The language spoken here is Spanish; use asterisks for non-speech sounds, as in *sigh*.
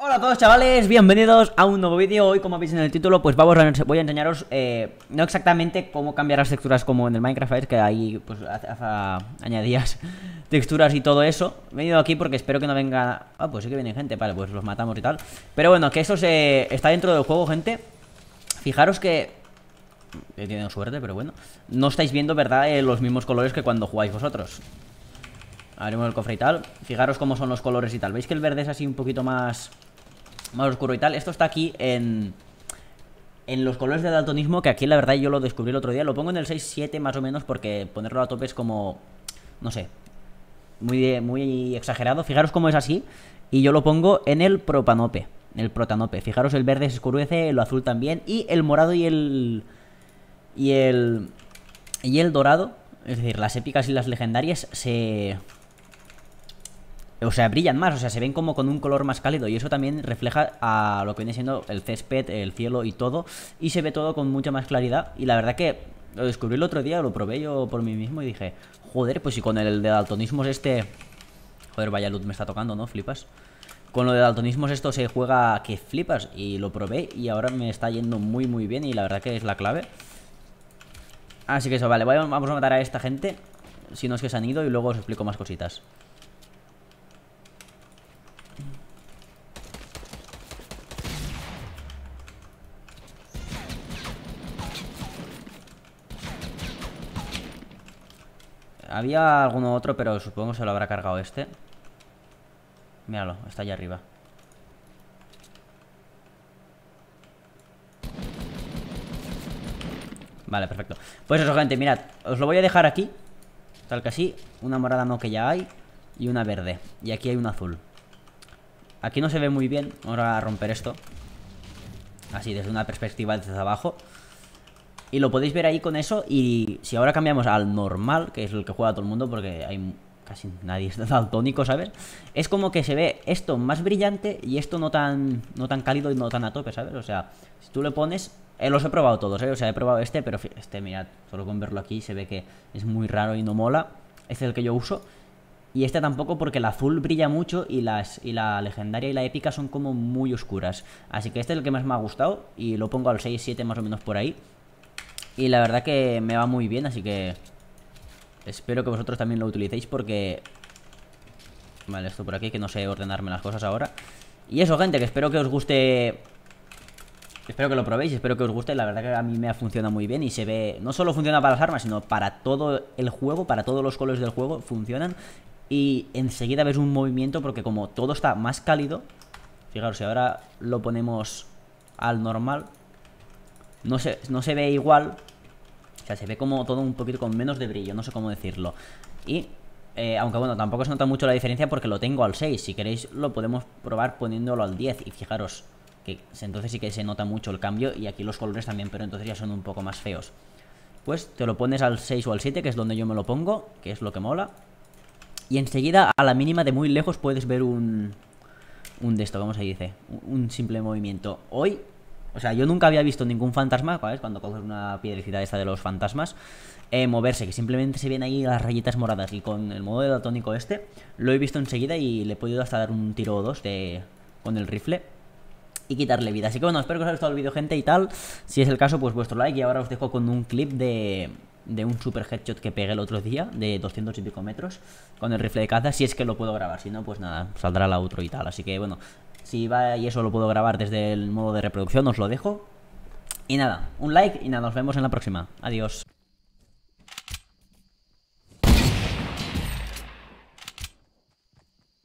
Hola a todos chavales, bienvenidos a un nuevo vídeo Hoy como veis en el título pues vamos a, voy a enseñaros eh, No exactamente cómo cambiar las texturas como en el Minecraft Que ahí pues hace... añadías *laughs* texturas y todo eso He venido aquí porque espero que no venga... Ah pues sí que viene gente, vale pues los matamos y tal Pero bueno, que eso se... está dentro del juego gente Fijaros que... He tenido suerte pero bueno No estáis viendo verdad eh, los mismos colores que cuando jugáis vosotros Abrimos el cofre y tal Fijaros cómo son los colores y tal ¿Veis que el verde es así un poquito más más oscuro y tal. Esto está aquí en, en los colores de daltonismo, que aquí la verdad yo lo descubrí el otro día. Lo pongo en el 6-7 más o menos porque ponerlo a tope es como, no sé, muy, muy exagerado. Fijaros cómo es así. Y yo lo pongo en el propanope, en el protanope. Fijaros, el verde se escurece, el azul también. Y el morado y el... Y el... Y el dorado, es decir, las épicas y las legendarias se o sea, brillan más, o sea, se ven como con un color más cálido y eso también refleja a lo que viene siendo el césped, el cielo y todo y se ve todo con mucha más claridad y la verdad que lo descubrí el otro día, lo probé yo por mí mismo y dije, joder, pues si con el de daltonismos este... Joder, vaya luz me está tocando, ¿no? Flipas. Con lo de daltonismos esto se juega que flipas y lo probé y ahora me está yendo muy muy bien y la verdad que es la clave. Así que eso, vale, vamos a matar a esta gente, si no es que se han ido y luego os explico más cositas. Había alguno otro, pero supongo que se lo habrá cargado este. Míralo, está allá arriba. Vale, perfecto. Pues eso, gente, mirad. Os lo voy a dejar aquí. Tal que así. Una morada no que ya hay. Y una verde. Y aquí hay una azul. Aquí no se ve muy bien. ahora a romper esto. Así, desde una perspectiva desde abajo. Y lo podéis ver ahí con eso. Y si ahora cambiamos al normal, que es el que juega todo el mundo, porque hay casi nadie *laughs* es daltónico, ¿sabes? Es como que se ve esto más brillante y esto no tan, no tan cálido y no tan a tope, ¿sabes? O sea, si tú le pones... Eh, los he probado todos, ¿eh? O sea, he probado este, pero este, mirad, solo con verlo aquí se ve que es muy raro y no mola. Este es el que yo uso. Y este tampoco porque el azul brilla mucho y, las, y la legendaria y la épica son como muy oscuras. Así que este es el que más me ha gustado y lo pongo al 6-7 más o menos por ahí. Y la verdad que me va muy bien, así que... Espero que vosotros también lo utilicéis porque... Vale, esto por aquí, que no sé ordenarme las cosas ahora. Y eso, gente, que espero que os guste... Espero que lo probéis, espero que os guste. La verdad que a mí me funciona muy bien y se ve... No solo funciona para las armas, sino para todo el juego, para todos los colores del juego, funcionan. Y enseguida ves un movimiento porque como todo está más cálido... Fijaros, si ahora lo ponemos al normal... No no se ve igual, sea, se ve como todo un poquito con menos de brillo, no sé cómo decirlo. Y eh, aunque bueno, tampoco se nota mucho la diferencia porque lo tengo al 6. Si queréis lo podemos probar poniéndolo al 10. Y fijaros que entonces sí que se nota mucho el cambio y aquí los colores también, pero entonces ya son un poco más feos. Pues te lo pones al 6 o al 7, que es donde yo me lo pongo, que es lo que mola. Y enseguida a la mínima de muy lejos puedes ver un... Un de esto, ¿cómo se dice? Un simple movimiento. Hoy o sea, yo nunca había visto ningún fantasma, ¿sabes? Cuando coges una piedrecita esta de los fantasmas, eh, moverse, que simplemente se ven ahí las rayitas moradas. Y con el modo datónico este, lo he visto enseguida y le he podido hasta dar un tiro o dos de, con el rifle y quitarle vida. Así que bueno, espero que os haya gustado el vídeo, gente, y tal. Si es el caso, pues vuestro like. Y ahora os dejo con un clip de, de un super headshot que pegué el otro día, de 200 y pico metros, con el rifle de caza. Si es que lo puedo grabar, si no, pues nada, saldrá la otro y tal. Así que bueno, si va y eso lo puedo grabar desde el modo de reproducción, os lo dejo. Y nada, un like y nada, nos vemos en la próxima. Adiós.